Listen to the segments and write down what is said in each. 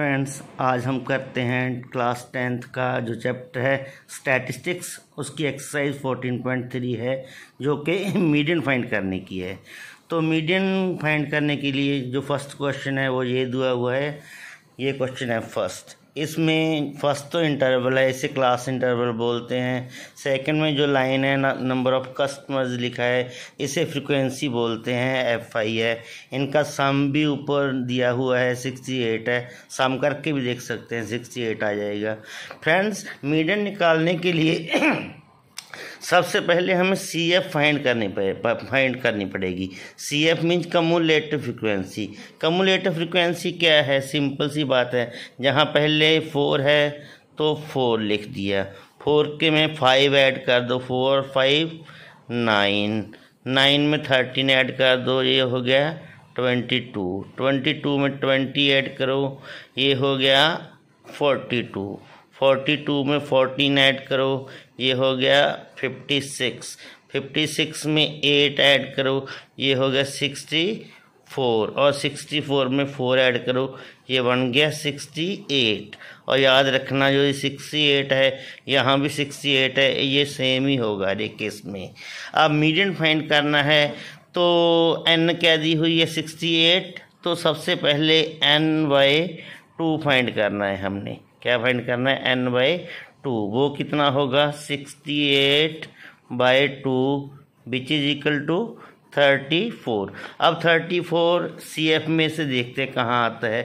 friends आज हम करते हैं क्लास टेंथ का जो चैप्टर है स्टैटिस्टिक्स उसकी एक्सरसाइज फोर्टीन पॉइंट थ्री है जो कि मीडियन फाइंड करने की है तो मीडियन फाइंड करने के लिए जो फर्स्ट क्वेश्चन है वो ये दुआ हुआ है ये क्वेश्चन है फर्स्ट इसमें फर्स्ट तो इंटरवल है इसे क्लास इंटरवल बोलते हैं सेकंड में जो लाइन है नंबर ऑफ कस्टमर्स लिखा है इसे फ्रिक्वेंसी बोलते हैं एफ आई है इनका सम भी ऊपर दिया हुआ है सिक्सटी एट है सम करके भी देख सकते हैं सिक्सटी एट आ जाएगा फ्रेंड्स मीडियम निकालने के लिए सबसे पहले हमें सी एफ फाइंड करनी पड़े फाइंड करनी पड़ेगी C F means cumulative frequency cumulative frequency क्या है सिंपल सी बात है जहाँ पहले फोर है तो फोर लिख दिया फोर के में फाइव ऐड कर दो फोर फाइव नाइन नाइन में थर्टीन ऐड कर दो ये हो गया ट्वेंटी टू ट्वेंटी टू में ट्वेंटी ऐड करो ये हो गया फोर्टी टू फोर्टी टू में फोर्टीन ऐड करो ये हो गया फिफ्टी सिक्स फिफ्टी सिक्स में एट ऐड करो ये हो गया सिक्सटी फोर और सिक्सटी फोर में फोर ऐड करो ये बन गया सिक्सटी एट और याद रखना जो ये सिक्सटी एट है यहाँ भी सिक्सटी एट है ये सेम ही होगा हर केस में अब मीडियम फाइंड करना है तो एन क्या दी हुई है सिक्सटी एट तो सबसे पहले एन बाई टू फाइंड करना है हमने क्या फाइंड करना है एन बाई टू वो कितना होगा sixty eight by two which is equal to thirty four अब थर्टी फोर सी एफ में से देखते हैं कहाँ आता है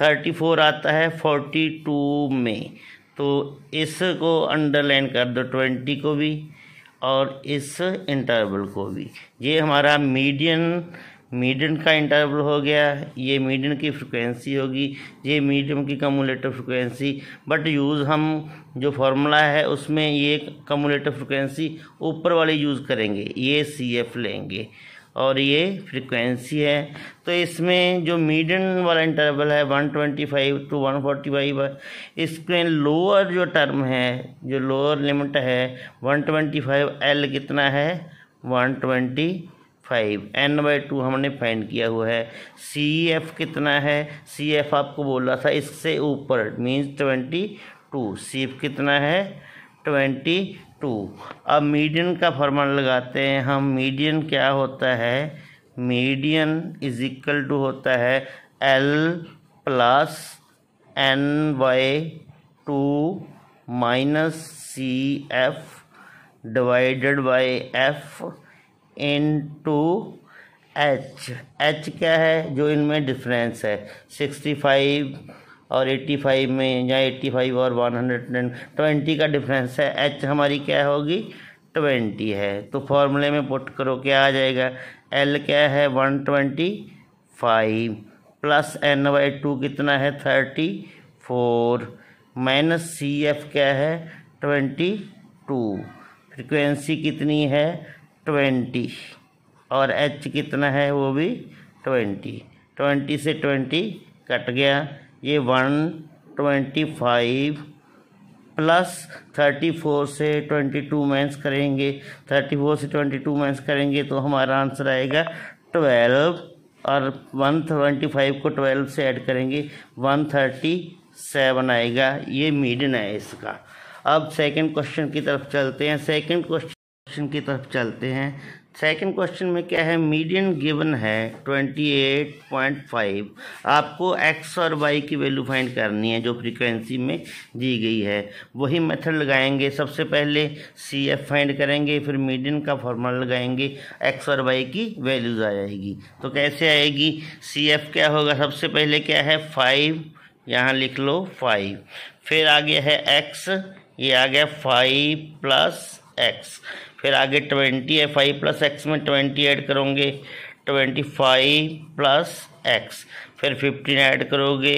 थर्टी फोर आता है फोर्टी टू में तो इसको अंडरलाइन कर दो ट्वेंटी को भी और इस इंटरवल को भी ये हमारा मीडियन मीडियन का इंटरवल हो गया ये मीडियम की फ्रिक्वेंसी होगी ये मीडियम की कमुलेटिव फ्रिक्वेंसी बट यूज़ हम जो फार्मूला है उसमें ये कमुलेटिव फ्रिक्वेंसी ऊपर वाली यूज़ करेंगे ये सी एफ लेंगे और ये फ्रिक्वेंसी है तो इसमें जो मीडियम वाला इंटरवल है 125 टू 145 फोर्टी इसमें लोअर जो टर्म है जो लोअर लिमिट है 125 एल कितना है 120 फाइव एन बाई टू हमने फाइंड किया हुआ है सी एफ कितना है सी एफ आपको बोला था इससे ऊपर means twenty two C F कितना है ट्वेंटी टू अब मीडियन का फॉर्मूला लगाते हैं हम मीडियन क्या होता है मीडियन इज इक्वल टू होता है L plus N by two minus C F divided by F into H H क्या है जो इनमें डिफरेंस है सिक्सटी फाइव और एट्टी फाइव में या एट्टी फाइव और वन हंड्रेड एंड ट्वेंटी का डिफरेंस है एच हमारी क्या होगी ट्वेंटी है तो फॉर्मूले में पुट करो क्या आ जाएगा एल क्या है one twenty five plus N by two कितना है thirty four minus C F क्या है ट्वेंटी टू फ्रिक्वेंसी कितनी है ट्वेंटी और एच कितना है वो भी ट्वेंटी ट्वेंटी से ट्वेंटी कट गया ये one twenty five plus thirty four से ट्वेंटी टू मैंस करेंगे थर्टी फोर से ट्वेंटी टू मैंस करेंगे तो हमारा आंसर आएगा ट्वेल्व और वन ट्वेंटी फाइव को ट्वेल्व से ऐड करेंगे वन थर्टी सेवन आएगा ये मीडियन है इसका अब सेकंड क्वेश्चन की तरफ चलते हैं सेकंड क्वेश्चन क्वेश्चन की तरफ चलते हैं सेकंड क्वेश्चन में क्या है मीडियन गिवन है 28.5 आपको एक्स और वाई की वैल्यू फाइंड करनी है जो फ्रीक्वेंसी में दी गई है वही मेथड लगाएंगे सबसे पहले सी एफ फाइंड करेंगे फिर मीडियन का फॉर्मूला लगाएंगे एक्स और वाई की वैल्यूज आ जाएगी तो कैसे आएगी सी एफ क्या होगा सबसे पहले क्या है फाइव यहाँ लिख लो फाइव फिर आ गया है एक्स ये आ गया फाइव प्लस एक्स फिर आगे ट्वेंटी है फाइव प्लस एक्स में ट्वेंटी ऐड करोगे ट्वेंटी फाइव प्लस एक्स फिर फिफ्टीन ऐड करोगे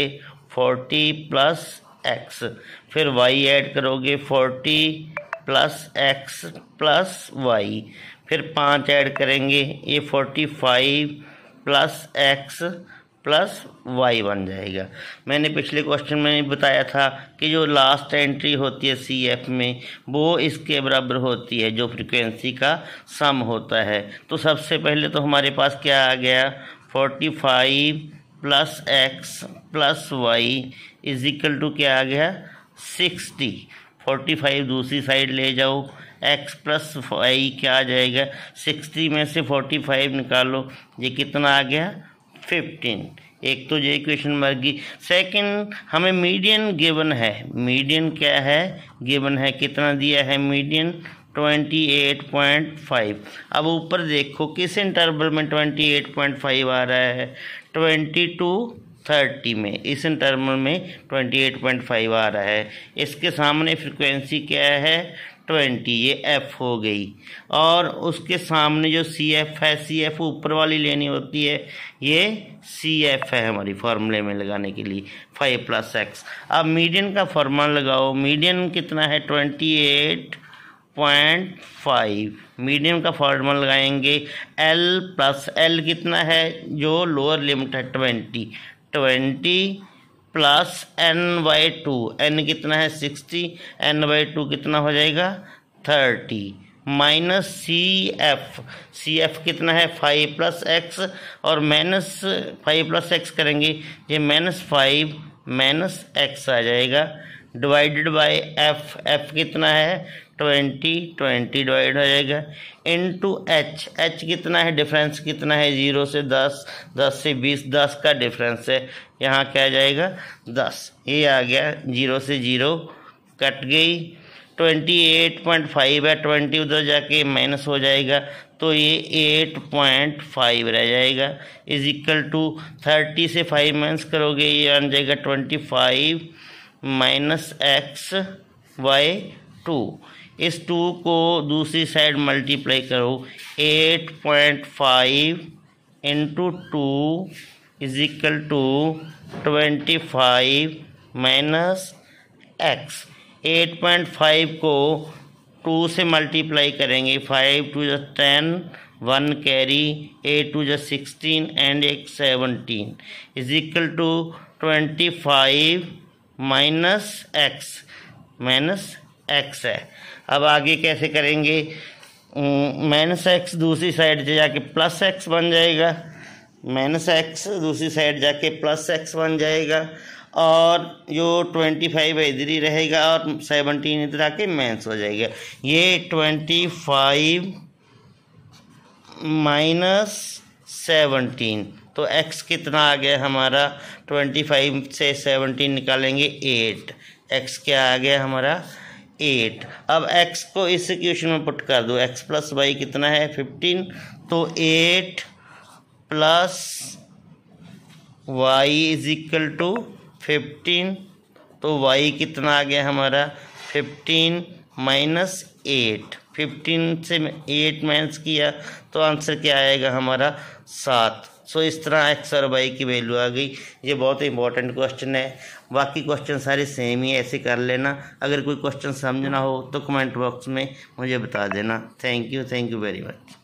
फोर्टी प्लस एक्स फिर वाई ऐड करोगे forty plus X plus Y फिर पाँच ऐड करेंगे ये forty five plus X plus Y बन जाएगा मैंने पिछले क्वेश्चन में बताया था कि जो लास्ट एंट्री होती है सी एफ में वो इसके बराबर होती है जो फ्रिक्वेंसी का सम होता है तो सबसे पहले तो हमारे पास क्या आ गया forty five plus X plus Y equal to क्या आ गया सिक्सटी फोर्टी फाइव दूसरी साइड ले जाओ एक्स प्लस वाई क्या आ जाएगा सिक्सटी में से फोर्टी फाइव निकालो ये कितना आ गया फिफ्टीन एक तो ये क्वेश्चन मार्क गई सेकंड हमें मीडियन गिवन है मीडियन क्या है गिवन है कितना दिया है median twenty eight point five अब ऊपर देखो किस इंटरवल में ट्वेंटी एट पॉइंट फाइव आ रहा है ट्वेंटी टू थर्टी में इस इंटरवल में ट्वेंटी एट पॉइंट फाइव आ रहा है इसके सामने फ्रिक्वेंसी क्या है ट्वेंटी ये एफ हो गई और उसके सामने जो सी एफ है सी एफ ऊपर वाली लेनी होती है ये सी एफ है हमारी फार्मूले में लगाने के लिए फाइव प्लस एक्स अब मीडियन का फॉर्मूला लगाओ मीडियन कितना है twenty eight point five medium का फॉर्मूला लगाएंगे एल प्लस एल कितना है जो लोअर लिमिट है twenty twenty plus N by two N कितना है सिक्सटी एन बाई टू कितना हो जाएगा thirty minus C F C F कितना है फाइव प्लस एक्स और माइनस फाइव प्लस एक्स करेंगे ये माइनस फाइव माइनस एक्स आ जाएगा डिवाइडेड बाय एफ एफ कितना है ट्वेंटी ट्वेंटी डिवाइड हो जाएगा इन टू एच एच कितना है डिफरेंस कितना है ज़ीरो से दस दस से बीस दस का डिफरेंस है यहाँ क्या आ जाएगा दस ये आ गया जीरो से जीरो कट गई ट्वेंटी एट पॉइंट फाइव है ट्वेंटी उधर जाके माइनस हो जाएगा तो ये एट पॉइंट फाइव रह जाएगा इज इक्वल टू थर्टी से फाइव माइनस करोगे ये आ जाएगा twenty five minus x y two इस टू को दूसरी साइड मल्टीप्लाई करो eight point five into two is equal to twenty five minus x eight point five को टू से मल्टीप्लाई करेंगे फाइव टू जो ten one carry eight two जो sixteen and एक seventeen is equal to twenty five minus x minus x है अब आगे कैसे करेंगे माइनस एक्स दूसरी साइड जाके प्लस एक्स बन जाएगा माइनस एक्स दूसरी साइड जाके प्लस एक्स बन जाएगा और जो ट्वेंटी फाइव इधर ही रहेगा और सेवनटीन इधर आके माइनस हो जाएगा ये ट्वेंटी फाइव माइनस सेवनटीन तो एक्स कितना आ गया हमारा ट्वेंटी फाइव से सेवनटीन निकालेंगे एट एक्स क्या आ गया हमारा एट अब एक्स को इस इक्वेशन में पुट कर दो एक्स प्लस वाई कितना है फिफ्टीन तो eight plus y is equal to fifteen तो वाई कितना आ गया हमारा फिफ्टीन माइनस एट फिफ्टीन से एट माइनस किया तो आंसर क्या आएगा हमारा सात सो इस तरह एक्स और वाई की वैल्यू आ गई ये बहुत इंपॉर्टेंट क्वेश्चन है बाकी क्वेश्चन सारे सेम ही ऐसे कर लेना अगर कोई क्वेश्चन समझना हो तो कमेंट बॉक्स में मुझे बता देना thank you thank you very much